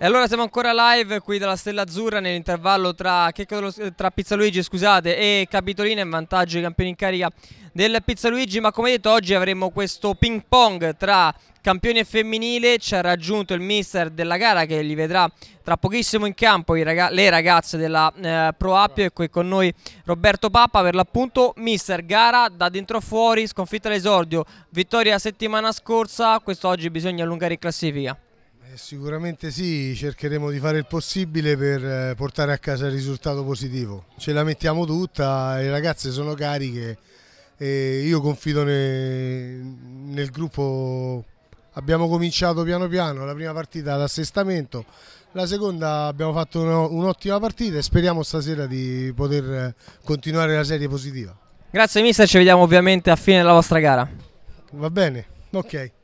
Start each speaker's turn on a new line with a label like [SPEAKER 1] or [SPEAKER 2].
[SPEAKER 1] E allora siamo ancora live qui dalla Stella Azzurra nell'intervallo tra, tra Luigi scusate, e Capitolina in vantaggio dei campioni in carica del Pizza Luigi, ma come detto oggi avremo questo ping pong tra campione e femminile ci ha raggiunto il mister della gara che li vedrà tra pochissimo in campo raga le ragazze della eh, Pro Appio e qui con noi Roberto Pappa per l'appunto mister gara da dentro fuori sconfitta all'esordio vittoria settimana scorsa quest'oggi bisogna allungare in classifica
[SPEAKER 2] Sicuramente sì, cercheremo di fare il possibile per eh, portare a casa il risultato positivo. Ce la mettiamo tutta, le ragazze sono cariche e io confido nel, nel gruppo. Abbiamo cominciato piano piano, la prima partita all'assestamento, la seconda abbiamo fatto un'ottima partita e speriamo stasera di poter eh, continuare la serie positiva.
[SPEAKER 1] Grazie mister, ci vediamo ovviamente a fine della vostra gara. Va bene,
[SPEAKER 2] ok.